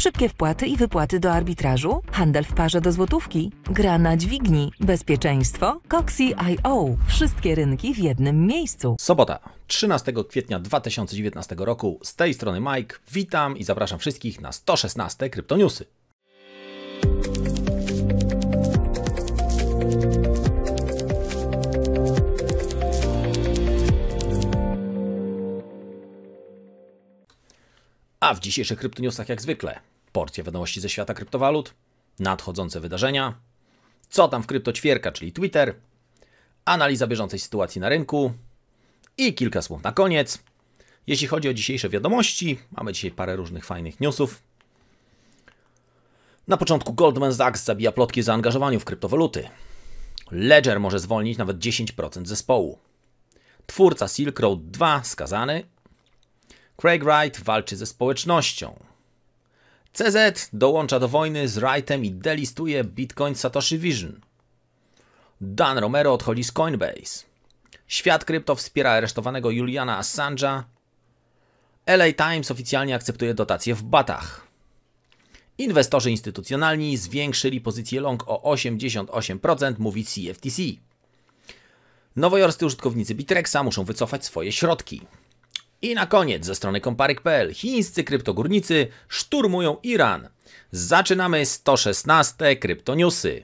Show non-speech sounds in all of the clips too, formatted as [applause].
Szybkie wpłaty i wypłaty do arbitrażu, handel w parze do złotówki, gra na dźwigni, bezpieczeństwo, IO, Wszystkie rynki w jednym miejscu. Sobota, 13 kwietnia 2019 roku. Z tej strony Mike. Witam i zapraszam wszystkich na 116 Kryptoniusy. A w dzisiejszych kryptoniusach jak zwykle porcje wiadomości ze świata kryptowalut, nadchodzące wydarzenia, co tam w kryptoćwierka, czyli Twitter, analiza bieżącej sytuacji na rynku i kilka słów na koniec. Jeśli chodzi o dzisiejsze wiadomości, mamy dzisiaj parę różnych fajnych newsów. Na początku Goldman Sachs zabija plotki o zaangażowaniu w kryptowaluty. Ledger może zwolnić nawet 10% zespołu. Twórca Silk Road 2 skazany Craig Wright walczy ze społecznością. CZ dołącza do wojny z Wrightem i delistuje Bitcoin Satoshi Vision. Dan Romero odchodzi z Coinbase. Świat krypto wspiera aresztowanego Juliana Assange'a. LA Times oficjalnie akceptuje dotacje w batach. Inwestorzy instytucjonalni zwiększyli pozycję long o 88%, mówi CFTC. Nowojorscy użytkownicy Bitrexa muszą wycofać swoje środki. I na koniec ze strony komparek.pl chińscy kryptogórnicy szturmują Iran. Zaczynamy 116 kryptoniusy.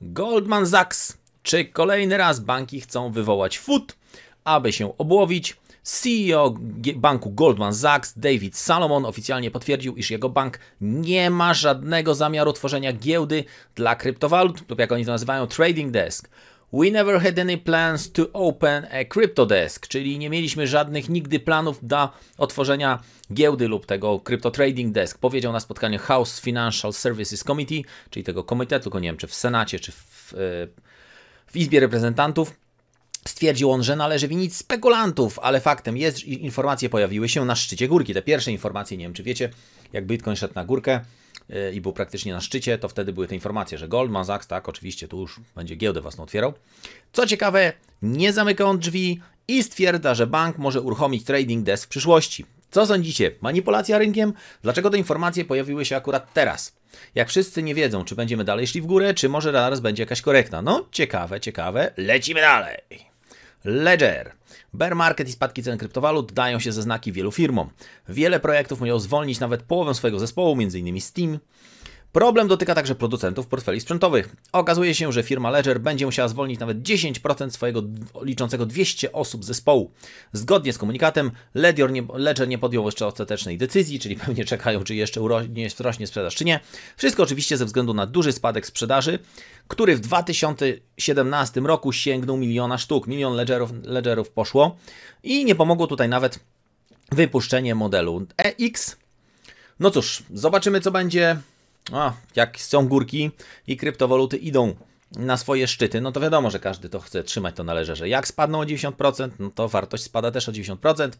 Goldman Sachs. Czy kolejny raz banki chcą wywołać FUT, aby się obłowić? CEO banku Goldman Sachs David Salomon oficjalnie potwierdził, iż jego bank nie ma żadnego zamiaru tworzenia giełdy dla kryptowalut, lub jak oni to nazywają, trading desk. We never had any plans to open a crypto desk, czyli nie mieliśmy żadnych nigdy planów dla otworzenia giełdy lub tego Crypto Trading Desk. Powiedział na spotkaniu House Financial Services Committee, czyli tego komitetu, tylko nie wiem czy w Senacie, czy w, w Izbie Reprezentantów. Stwierdził on, że należy winić spekulantów, ale faktem jest, że informacje pojawiły się na szczycie górki. Te pierwsze informacje, nie wiem czy wiecie, jak Bitcoin szedł na górkę, Y, i był praktycznie na szczycie, to wtedy były te informacje, że Goldman Sachs, tak, oczywiście tu już będzie giełdę własną otwierał. Co ciekawe, nie zamyka on drzwi i stwierdza, że bank może uruchomić trading desk w przyszłości. Co sądzicie? Manipulacja rynkiem? Dlaczego te informacje pojawiły się akurat teraz? Jak wszyscy nie wiedzą, czy będziemy dalej szli w górę, czy może zaraz będzie jakaś korekta. No, ciekawe, ciekawe. Lecimy dalej! Ledger. Bear market i spadki cen kryptowalut dają się ze znaki wielu firmom. Wiele projektów miało zwolnić nawet połowę swojego zespołu, m.in. Steam, Problem dotyka także producentów portfeli sprzętowych. Okazuje się, że firma Ledger będzie musiała zwolnić nawet 10% swojego liczącego 200 osób zespołu. Zgodnie z komunikatem, Ledger nie, Ledger nie podjął jeszcze ostatecznej decyzji, czyli [laughs] pewnie czekają, czy jeszcze urośnie, rośnie sprzedaż, czy nie. Wszystko oczywiście ze względu na duży spadek sprzedaży, który w 2017 roku sięgnął miliona sztuk. Milion Ledgerów, Ledgerów poszło i nie pomogło tutaj nawet wypuszczenie modelu EX. No cóż, zobaczymy co będzie a, jak są górki i kryptowaluty idą na swoje szczyty, no to wiadomo, że każdy to chce trzymać to na że Jak spadną o 90%, no to wartość spada też o 90%.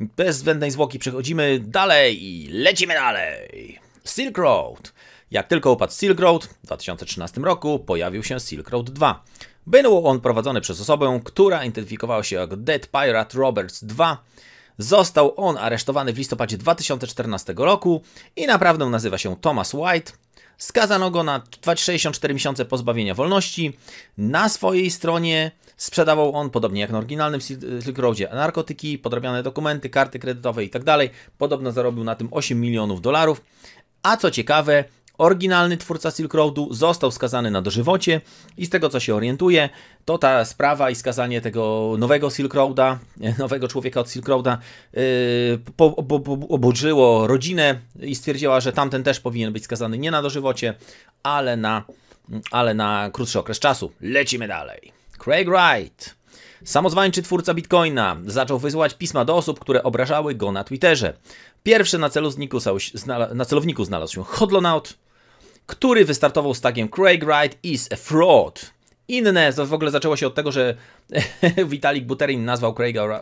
Bez zbędnej zwłoki przechodzimy dalej i lecimy dalej. Silk Road. Jak tylko upadł Silk Road w 2013 roku, pojawił się Silk Road 2. Był on prowadzony przez osobę, która identyfikowała się jako Dead Pirate Roberts 2 Został on aresztowany w listopadzie 2014 roku i naprawdę nazywa się Thomas White. Skazano go na 64 miesiące pozbawienia wolności. Na swojej stronie sprzedawał on, podobnie jak na oryginalnym Silk Roadzie, narkotyki, podrabiane dokumenty, karty kredytowe itd. Tak Podobno zarobił na tym 8 milionów dolarów. A co ciekawe, Oryginalny twórca Silk Roadu został skazany na dożywocie i z tego co się orientuję, to ta sprawa i skazanie tego nowego Silk Roada, [laughs] nowego człowieka od Silk Roada obudziło yy, oburzyło rodzinę i stwierdziła, że tamten też powinien być skazany nie na dożywocie, ale na, ale na krótszy okres czasu. Lecimy dalej. Craig Wright. Samozwańczy twórca Bitcoina zaczął wysyłać pisma do osób, które obrażały go na Twitterze. Pierwszy na, celu zniku, na celowniku znalazł się Hodlonaut, który wystartował z tagiem Craig Wright is a fraud. Inne, to w ogóle zaczęło się od tego, że [laughs] Vitalik Buterin nazwał Craiga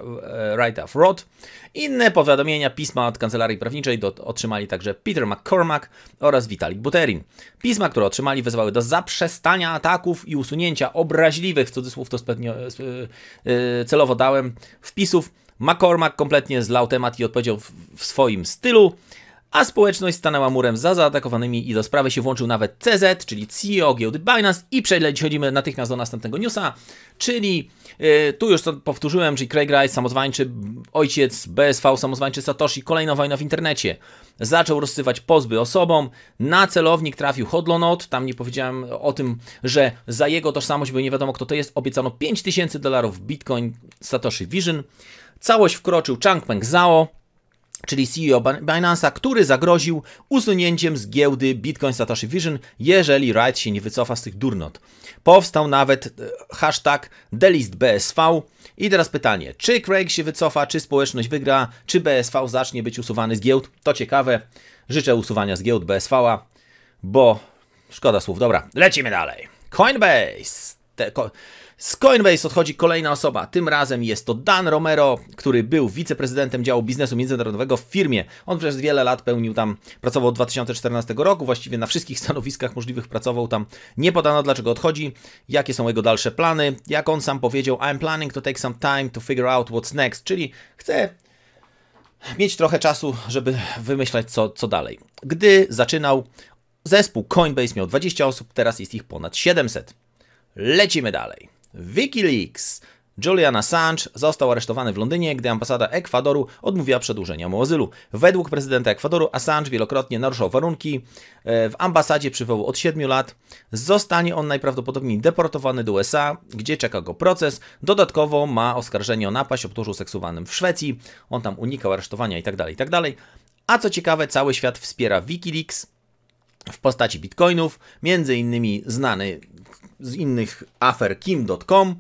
Wrighta fraud. Inne powiadomienia, pisma od kancelarii prawniczej do, otrzymali także Peter McCormack oraz Vitalik Buterin. Pisma, które otrzymali, wezwały do zaprzestania ataków i usunięcia obraźliwych, w cudzysłów to spetnio, y, y, celowo dałem, wpisów. McCormack kompletnie zlał temat i odpowiedział w, w swoim stylu a społeczność stanęła murem za zaatakowanymi i do sprawy się włączył nawet CZ, czyli CEO giełdy Binance i przechodzimy natychmiast do następnego newsa, czyli yy, tu już to powtórzyłem, czyli Craig Rice, samozwańczy ojciec BSV, samozwańczy Satoshi, kolejna wojna w internecie. Zaczął rozsywać pozby osobom, na celownik trafił Hodlonot, tam nie powiedziałem o tym, że za jego tożsamość, bo nie wiadomo kto to jest, obiecano 5000 dolarów Bitcoin Satoshi Vision. Całość wkroczył Changpeng Zhao, czyli CEO Binance'a, który zagroził usunięciem z giełdy Bitcoin Satoshi Vision, jeżeli Wright się nie wycofa z tych durnot. Powstał nawet e, hashtag DelistBSV i teraz pytanie, czy Craig się wycofa, czy społeczność wygra, czy BSV zacznie być usuwany z giełd? To ciekawe. Życzę usuwania z giełd BSV'a, bo szkoda słów. Dobra, lecimy dalej. Coinbase. Te, ko z Coinbase odchodzi kolejna osoba. Tym razem jest to Dan Romero, który był wiceprezydentem działu biznesu międzynarodowego w firmie. On przez wiele lat pełnił tam, pracował od 2014 roku, właściwie na wszystkich stanowiskach możliwych pracował tam. Nie podano dlaczego odchodzi, jakie są jego dalsze plany. Jak on sam powiedział, I'm planning to take some time to figure out what's next, czyli chce mieć trochę czasu, żeby wymyślać co, co dalej. Gdy zaczynał, zespół Coinbase miał 20 osób, teraz jest ich ponad 700. Lecimy dalej. Wikileaks. Julian Assange został aresztowany w Londynie, gdy ambasada Ekwadoru odmówiła przedłużenia mu azylu. Według prezydenta Ekwadoru Assange wielokrotnie naruszał warunki e, w ambasadzie przywołu od 7 lat. Zostanie on najprawdopodobniej deportowany do USA, gdzie czeka go proces. Dodatkowo ma oskarżenie o napaść obtórzu seksualnym w Szwecji. On tam unikał aresztowania itd., tak itd. Tak A co ciekawe, cały świat wspiera Wikileaks w postaci bitcoinów, między innymi znany z innych afer kim.com.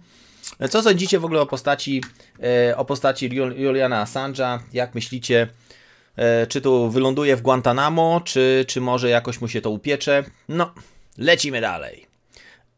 Co sądzicie w ogóle o postaci, e, o postaci Juliana Assange'a? Jak myślicie, e, czy tu wyląduje w Guantanamo, czy, czy może jakoś mu się to upiecze? No, lecimy dalej.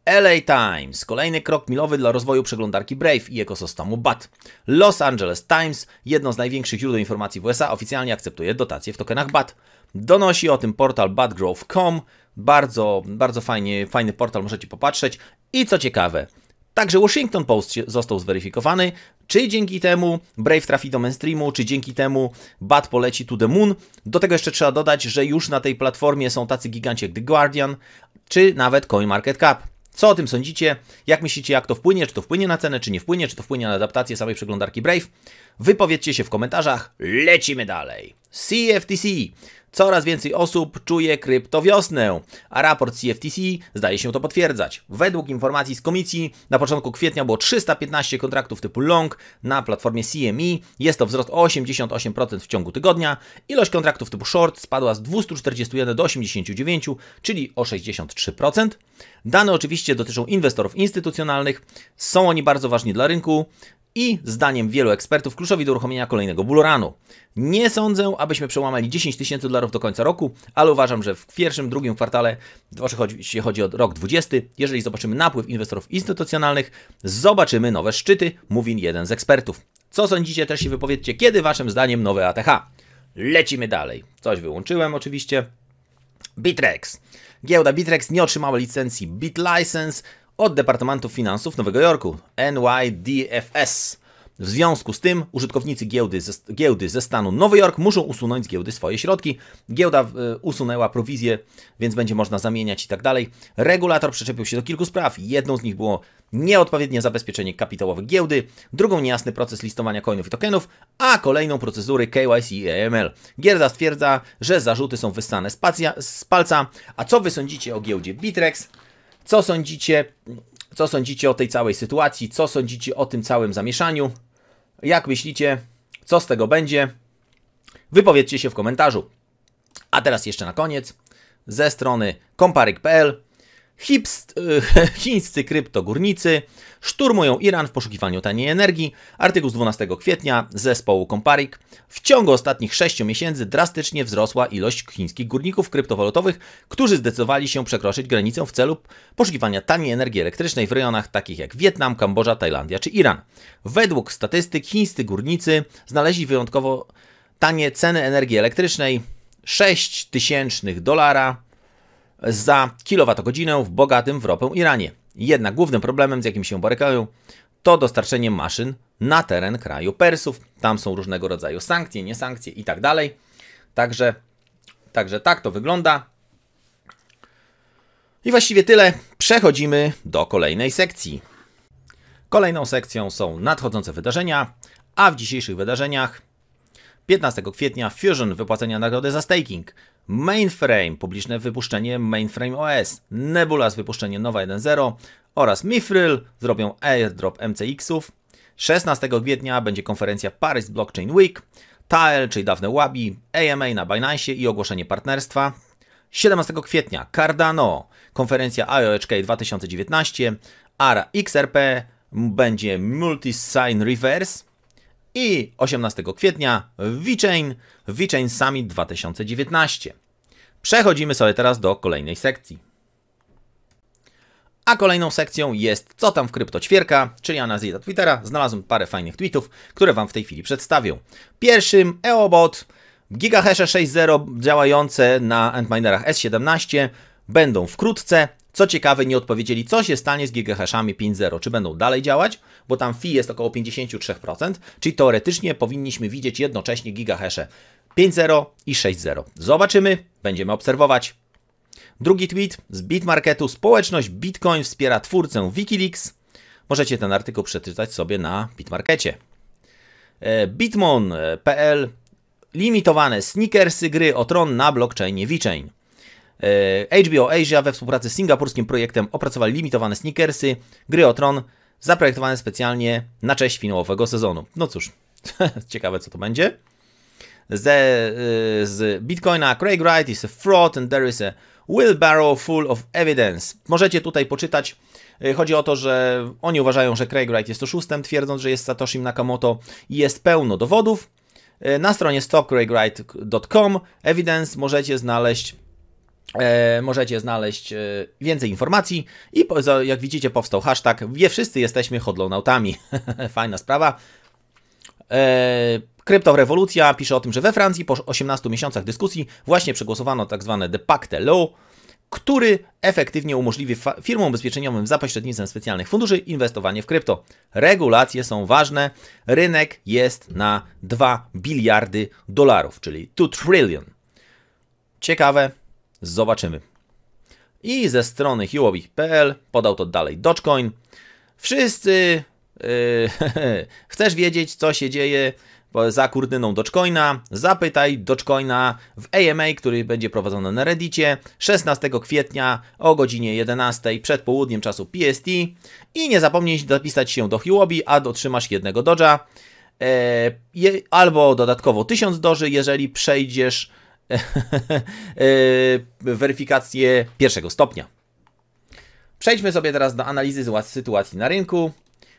LA Times, kolejny krok milowy dla rozwoju przeglądarki Brave i ekosystemu BAT. Los Angeles Times, jedno z największych źródeł informacji w USA, oficjalnie akceptuje dotacje w tokenach BAT. Donosi o tym portal batgrowth.com, bardzo, bardzo fajnie, fajny portal, możecie popatrzeć. I co ciekawe, Także Washington Post został zweryfikowany, czy dzięki temu Brave trafi do mainstreamu, czy dzięki temu Bat poleci to the moon. Do tego jeszcze trzeba dodać, że już na tej platformie są tacy giganci jak The Guardian, czy nawet CoinMarketCap. Co o tym sądzicie? Jak myślicie, jak to wpłynie? Czy to wpłynie na cenę, czy nie wpłynie? Czy to wpłynie na adaptację samej przeglądarki Brave? Wypowiedzcie się w komentarzach. Lecimy dalej! CFTC. Coraz więcej osób czuje kryptowiosnę, a raport CFTC zdaje się to potwierdzać. Według informacji z komisji na początku kwietnia było 315 kontraktów typu long na platformie CME. Jest to wzrost o 88% w ciągu tygodnia. Ilość kontraktów typu short spadła z 241 do 89, czyli o 63%. Dane oczywiście dotyczą inwestorów instytucjonalnych. Są oni bardzo ważni dla rynku i zdaniem wielu ekspertów kluczowi do uruchomienia kolejnego buloranu. Nie sądzę, abyśmy przełamali 10 tysięcy dolarów do końca roku, ale uważam, że w pierwszym, drugim kwartale, jeśli chodzi o rok 20, jeżeli zobaczymy napływ inwestorów instytucjonalnych, zobaczymy nowe szczyty, mówi jeden z ekspertów. Co sądzicie, też się wypowiedzcie, kiedy waszym zdaniem nowe ATH? Lecimy dalej. Coś wyłączyłem oczywiście. Bitrex. Giełda Bitrex nie otrzymała licencji BitLicense, od Departamentu Finansów Nowego Jorku, NYDFS. W związku z tym użytkownicy giełdy ze, giełdy ze stanu Nowy Jork muszą usunąć z giełdy swoje środki. Giełda y, usunęła prowizję, więc będzie można zamieniać i tak dalej. Regulator przyczepił się do kilku spraw. Jedną z nich było nieodpowiednie zabezpieczenie kapitałowe giełdy, drugą niejasny proces listowania coinów i tokenów, a kolejną procedury KYC i AML. Gierda stwierdza, że zarzuty są wyssane z, pacja, z palca. A co wy sądzicie o giełdzie Bitrex? Co sądzicie, co sądzicie o tej całej sytuacji? Co sądzicie o tym całym zamieszaniu? Jak myślicie, co z tego będzie? Wypowiedzcie się w komentarzu. A teraz jeszcze na koniec ze strony komparyk.pl Hipst, [laughs] chińscy kryptogórnicy szturmują Iran w poszukiwaniu taniej energii. Artykuł z 12 kwietnia zespołu Comparic. W ciągu ostatnich 6 miesięcy drastycznie wzrosła ilość chińskich górników kryptowalutowych, którzy zdecydowali się przekroczyć granicę w celu poszukiwania taniej energii elektrycznej w rejonach takich jak Wietnam, Kambodża, Tajlandia czy Iran. Według statystyk chińscy górnicy znaleźli wyjątkowo tanie ceny energii elektrycznej 6 tysięcznych dolara za kilowatogodzinę w bogatym w ropę Iranie. Jednak głównym problemem, z jakim się borykają, to dostarczenie maszyn na teren kraju Persów. Tam są różnego rodzaju sankcje, niesankcje i tak dalej. Także, także tak to wygląda. I właściwie tyle. Przechodzimy do kolejnej sekcji. Kolejną sekcją są nadchodzące wydarzenia, a w dzisiejszych wydarzeniach 15 kwietnia Fusion wypłacenia nagrody za staking. Mainframe publiczne wypuszczenie Mainframe OS. Nebulas wypuszczenie Nowa 1.0 oraz Mifryl zrobią airdrop MCX-ów. 16 kwietnia będzie konferencja Paris Blockchain Week. TAEL, czyli dawne Łabi, AMA na Binance i ogłoszenie partnerstwa. 17 kwietnia Cardano, konferencja IOHK 2019, ARA XRP, będzie Multisign Reverse i 18 kwietnia VeChain, VeChain Summit 2019. Przechodzimy sobie teraz do kolejnej sekcji. A kolejną sekcją jest Co tam w kryptoćwierka, czyli analiza Twittera. Znalazłem parę fajnych tweetów, które Wam w tej chwili przedstawię. Pierwszym EOBOT, GigaHash 6.0 działające na Antminerach S17 będą wkrótce. Co ciekawe, nie odpowiedzieli, co się stanie z gigahashami 5.0, czy będą dalej działać, bo tam fi jest około 53%, czyli teoretycznie powinniśmy widzieć jednocześnie gigahasze 5.0 i 6.0. Zobaczymy, będziemy obserwować. Drugi tweet z Bitmarketu. Społeczność Bitcoin wspiera twórcę Wikileaks. Możecie ten artykuł przeczytać sobie na Bitmarkecie. E, Bitmon.pl e, Limitowane sneakersy gry o tron na blockchainie VeChain. E, HBO Asia we współpracy z singapurskim projektem opracowali limitowane sneakersy, gry o tron, zaprojektowane specjalnie na cześć finałowego sezonu. No cóż, [laughs] ciekawe co to będzie. Ze, e, z Bitcoina Craig Wright is a fraud and there is a wheelbarrow full of evidence. Możecie tutaj poczytać. E, chodzi o to, że oni uważają, że Craig Wright jest oszustem, twierdząc, że jest Satoshi Nakamoto i jest pełno dowodów. Na stronie stopcraigwright.com evidence możecie znaleźć E, możecie znaleźć e, więcej informacji i po, za, jak widzicie powstał hashtag wie wszyscy jesteśmy hodlonautami. [laughs] Fajna sprawa. E, Kryptorewolucja pisze o tym, że we Francji po 18 miesiącach dyskusji właśnie przegłosowano tzw. Tak de pacte law, który efektywnie umożliwi firmom ubezpieczeniowym za pośrednictwem specjalnych funduszy inwestowanie w krypto. Regulacje są ważne. Rynek jest na 2 biliardy dolarów, czyli 2 trillion. Ciekawe, Zobaczymy. I ze strony huobi.pl podał to dalej Dogecoin. Wszyscy yy, [laughs] chcesz wiedzieć, co się dzieje za kurtyną Dogecoina? Zapytaj Dogecoina w AMA, który będzie prowadzony na Reddicie 16 kwietnia o godzinie 11 przed południem czasu PST i nie zapomnij zapisać się do Huobi, a otrzymasz jednego Doge'a e, albo dodatkowo 1000 doży, jeżeli przejdziesz [laughs] E, weryfikację pierwszego stopnia. Przejdźmy sobie teraz do analizy sytuacji na rynku.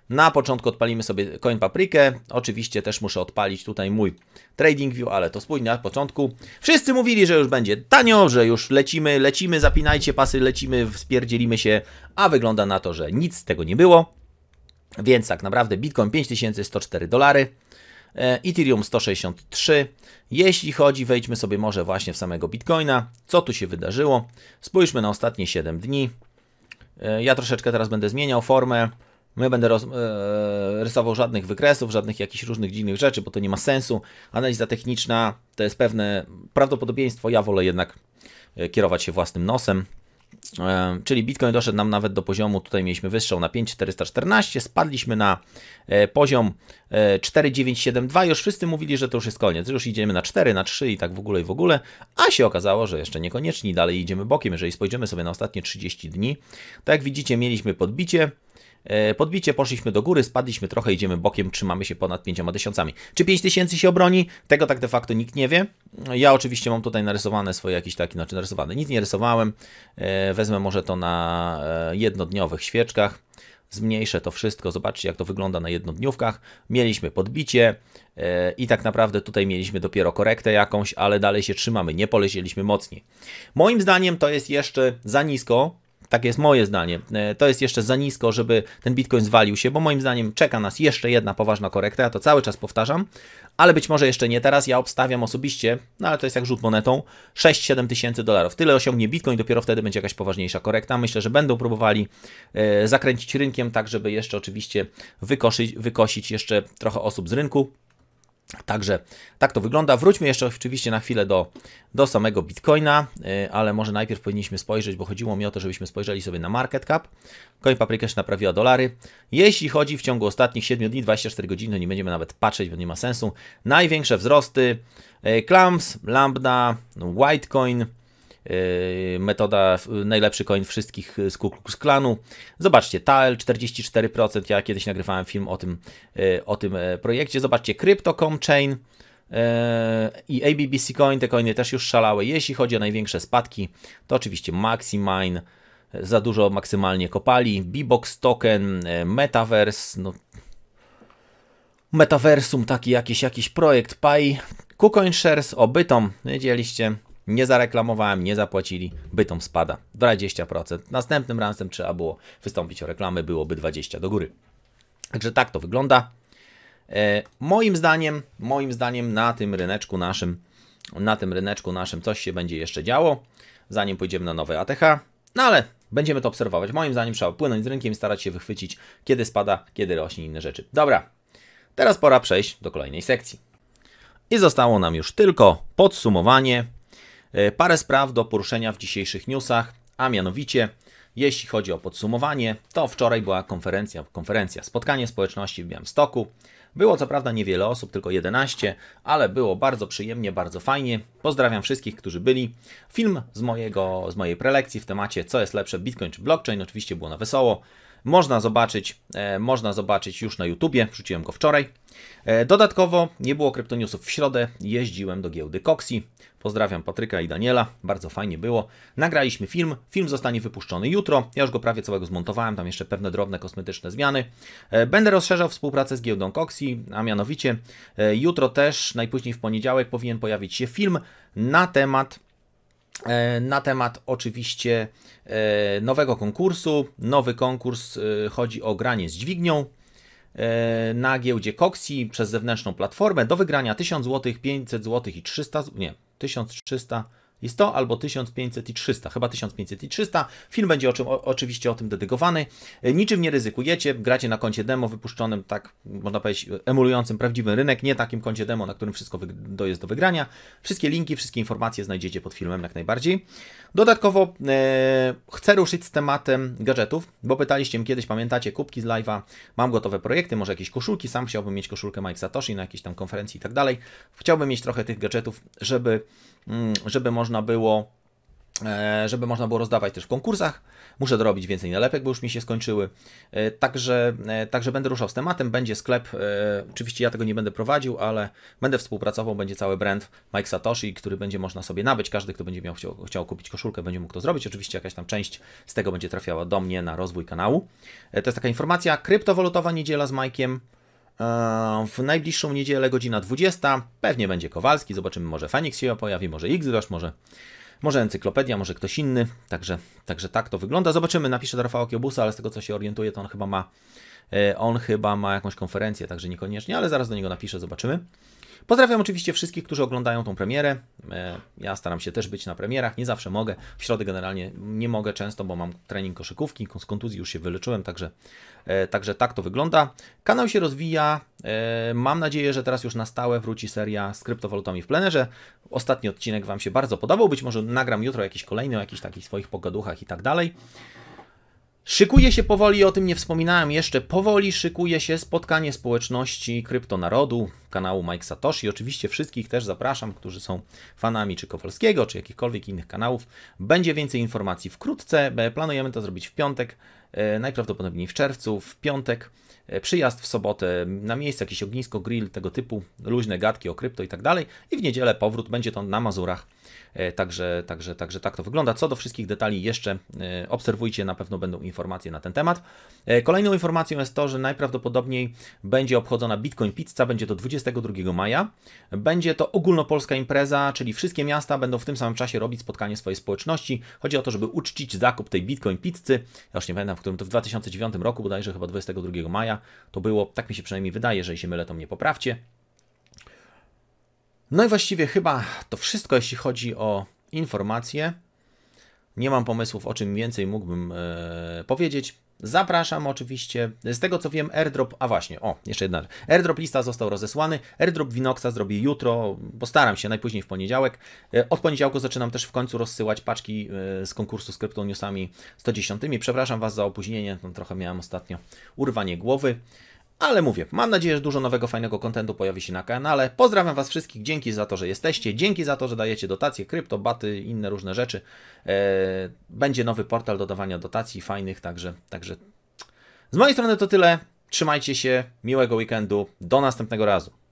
Na początku odpalimy sobie Coin paprykę. Oczywiście też muszę odpalić tutaj mój Trading View, ale to spójnie na początku. Wszyscy mówili, że już będzie tanio, że już lecimy, lecimy, zapinajcie pasy, lecimy, wspierdzielimy się, a wygląda na to, że nic z tego nie było. Więc tak naprawdę Bitcoin 5104 dolary. E, Ethereum 163. Jeśli chodzi, wejdźmy sobie może właśnie w samego Bitcoina. Co tu się wydarzyło? Spójrzmy na ostatnie 7 dni. E, ja troszeczkę teraz będę zmieniał formę. My będę roz, e, rysował żadnych wykresów, żadnych jakichś różnych dziwnych rzeczy, bo to nie ma sensu. Analiza techniczna to jest pewne prawdopodobieństwo. Ja wolę jednak e, kierować się własnym nosem. E, czyli Bitcoin doszedł nam nawet do poziomu, tutaj mieliśmy wyższą na 5414, spadliśmy na e, poziom 4972, e, już wszyscy mówili, że to już jest koniec, już idziemy na 4, na 3 i tak w ogóle i w ogóle, a się okazało, że jeszcze niekoniecznie, dalej idziemy bokiem, jeżeli spojrzymy sobie na ostatnie 30 dni, tak jak widzicie mieliśmy podbicie, E, podbicie, poszliśmy do góry, spadliśmy trochę, idziemy bokiem, trzymamy się ponad tysiącami. Czy tysięcy się obroni? Tego tak de facto nikt nie wie. Ja oczywiście mam tutaj narysowane swoje jakieś takie, znaczy narysowane, nic nie rysowałem. E, wezmę może to na e, jednodniowych świeczkach zmniejszę to wszystko, zobaczcie jak to wygląda na jednodniówkach. Mieliśmy podbicie yy, i tak naprawdę tutaj mieliśmy dopiero korektę jakąś, ale dalej się trzymamy, nie polecieliśmy mocniej. Moim zdaniem to jest jeszcze za nisko, tak jest moje zdanie. E, to jest jeszcze za nisko, żeby ten Bitcoin zwalił się, bo moim zdaniem czeka nas jeszcze jedna poważna korekta, ja to cały czas powtarzam, ale być może jeszcze nie teraz. Ja obstawiam osobiście, no ale to jest jak rzut monetą, 6-7 tysięcy dolarów. Tyle osiągnie Bitcoin, dopiero wtedy będzie jakaś poważniejsza korekta. Myślę, że będą próbowali e, zakręcić rynkiem, tak żeby jeszcze oczywiście wykosić, wykosić jeszcze trochę osób z rynku. Także tak to wygląda. Wróćmy jeszcze oczywiście na chwilę do, do samego Bitcoina, y, ale może najpierw powinniśmy spojrzeć, bo chodziło mi o to, żebyśmy spojrzeli sobie na market cap. Coin Paprika się naprawiła dolary. Jeśli chodzi w ciągu ostatnich 7 dni, 24 godziny, to nie będziemy nawet patrzeć, bo nie ma sensu. Największe wzrosty y, Clams, Lambda, Whitecoin, Y, metoda najlepszy coin wszystkich z Ku Klux Klanu. Zobaczcie, TAL 44%, ja kiedyś nagrywałem film o tym, y, o tym e, projekcie. Zobaczcie, Crypto.com Chain y, i ABBC Coin, te coiny też już szalały. Jeśli chodzi o największe spadki, to oczywiście Maximine, e, za dużo maksymalnie kopali, Bebox Token, e, Metaverse, no... Metaversum, taki jakiś, jakiś projekt, Pai, Shares, Obytom, wiedzieliście, nie zareklamowałem, nie zapłacili, bytom spada 20%. Następnym razem trzeba było wystąpić o reklamy, byłoby 20 do góry. Także tak to wygląda. E, moim zdaniem, moim zdaniem na tym ryneczku naszym, na tym ryneczku naszym coś się będzie jeszcze działo, zanim pójdziemy na nowe ATH, no ale będziemy to obserwować. Moim zdaniem trzeba płynąć z rynkiem, starać się wychwycić, kiedy spada, kiedy rośnie inne rzeczy. Dobra, teraz pora przejść do kolejnej sekcji. I zostało nam już tylko podsumowanie E, parę spraw do poruszenia w dzisiejszych newsach, a mianowicie jeśli chodzi o podsumowanie, to wczoraj była konferencja, konferencja, spotkanie społeczności w Białymstoku. Było co prawda niewiele osób, tylko 11, ale było bardzo przyjemnie, bardzo fajnie. Pozdrawiam wszystkich, którzy byli. Film z, mojego, z mojej prelekcji w temacie co jest lepsze, Bitcoin czy blockchain, oczywiście było na wesoło. Można zobaczyć, e, można zobaczyć już na YouTubie, wrzuciłem go wczoraj. E, dodatkowo nie było kryptoniusów w środę, jeździłem do giełdy Coxi. Pozdrawiam Patryka i Daniela, bardzo fajnie było. Nagraliśmy film, film zostanie wypuszczony jutro. Ja już go prawie całego zmontowałem, tam jeszcze pewne drobne kosmetyczne zmiany. E, będę rozszerzał współpracę z giełdą Coxi, a mianowicie jutro też, najpóźniej w poniedziałek, powinien pojawić się film na temat E, na temat oczywiście e, nowego konkursu. Nowy konkurs e, chodzi o granie z dźwignią na giełdzie Coxi przez zewnętrzną platformę. Do wygrania 1000 zł, 500 zł i 300 nie, 1300 i 100 albo 1500 i 300. Chyba 1500 i 300. Film będzie o czym, o, oczywiście o tym dedykowany. E, niczym nie ryzykujecie, gracie na koncie demo wypuszczonym, tak można powiedzieć, emulującym prawdziwy rynek, nie takim koncie demo, na którym wszystko wy- jest do wygrania. Wszystkie linki, wszystkie informacje znajdziecie pod filmem jak najbardziej. Dodatkowo e, chcę ruszyć z tematem gadżetów, bo pytaliście mnie kiedyś, pamiętacie, kubki z live'a, mam gotowe projekty, może jakieś koszulki, sam chciałbym mieć koszulkę Mike Satoshi na jakiejś tam konferencji i tak dalej. Chciałbym mieć trochę tych gadżetów, żeby Mm, żeby można było e, żeby można było rozdawać też w konkursach. Muszę dorobić więcej nalepek, bo już mi się skończyły. E, także, e, także będę ruszał z tematem, będzie sklep. Oczywiście ja tego nie będę prowadził, ale będę współpracował, będzie cały brand Mike Satoshi, który będzie można sobie nabyć. Każdy, kto będzie miał chciał, chciał kupić koszulkę, będzie mógł to zrobić. Oczywiście jakaś tam część z tego będzie trafiała do mnie na rozwój kanału. To jest taka informacja. Kryptowalutowa niedziela z Mike'iem. Ehm, w najbliższą niedzielę godzina 20. Pewnie będzie Kowalski, zobaczymy, może Fenix się pojawi, może Xrush, może, może Encyklopedia, może ktoś inny. Także, także tak to wygląda. Zobaczymy, napiszę do Rafała Kiobusa, ale z tego co się orientuję, to on chyba ma e, on chyba ma jakąś konferencję, także niekoniecznie, ale zaraz do niego napiszę, zobaczymy. Pozdrawiam oczywiście wszystkich, którzy oglądają tą premierę. E, ja staram się też być na premierach, nie zawsze mogę. W środę generalnie nie mogę często, bo mam trening koszykówki, z kontuzji już się wyleczyłem, także, e, także tak to wygląda. Kanał się rozwija. E, mam nadzieję, że teraz już na stałe wróci seria z kryptowalutami w plenerze. Ostatni odcinek Wam się bardzo podobał. Być może nagram jutro jakiś kolejny o jakichś takich swoich pogaduchach i tak dalej. Szykuje się powoli, o tym nie wspominałem jeszcze, powoli szykuje się spotkanie społeczności kryptonarodu, kanału Mike Satoshi. Oczywiście wszystkich też zapraszam, którzy są fanami czy Kowalskiego, czy jakichkolwiek innych kanałów. Będzie więcej informacji wkrótce, e, planujemy to zrobić w piątek, e, najprawdopodobniej w czerwcu, w piątek. E, przyjazd w sobotę, na miejsce jakieś ognisko, grill, tego typu, luźne gadki o krypto i tak dalej. I w niedzielę powrót będzie to na Mazurach. E, także, także, także tak to wygląda. Co do wszystkich detali jeszcze e, obserwujcie, na pewno będą informacje na ten temat. Kolejną informacją jest to, że najprawdopodobniej będzie obchodzona Bitcoin Pizza, będzie to 22 maja. Będzie to ogólnopolska impreza, czyli wszystkie miasta będą w tym samym czasie robić spotkanie swojej społeczności. Chodzi o to, żeby uczcić zakup tej Bitcoin Pizzy. Ja już nie pamiętam, w którym to w 2009 roku, bodajże chyba 22 maja to było, tak mi się przynajmniej wydaje, że jeśli mylę, to mnie poprawcie. No i właściwie chyba to wszystko, jeśli chodzi o informacje. Nie mam pomysłów, o czym więcej mógłbym e, powiedzieć. Zapraszam oczywiście. Z tego co wiem, airdrop. A właśnie, o, jeszcze jedna. Airdrop lista został rozesłany. Airdrop Winoxa zrobię jutro. Postaram się, najpóźniej w poniedziałek. E, od poniedziałku zaczynam też w końcu rozsyłać paczki e, z konkursu z kryptoniusami 110. Przepraszam Was za opóźnienie. No, trochę miałem ostatnio urwanie głowy. Ale mówię, mam nadzieję, że dużo nowego, fajnego kontentu pojawi się na kanale. Pozdrawiam Was wszystkich, dzięki za to, że jesteście, dzięki za to, że dajecie dotacje, baty, inne różne rzeczy. E, będzie nowy portal dodawania dotacji fajnych, także, także z mojej strony to tyle. Trzymajcie się, miłego weekendu, do następnego razu.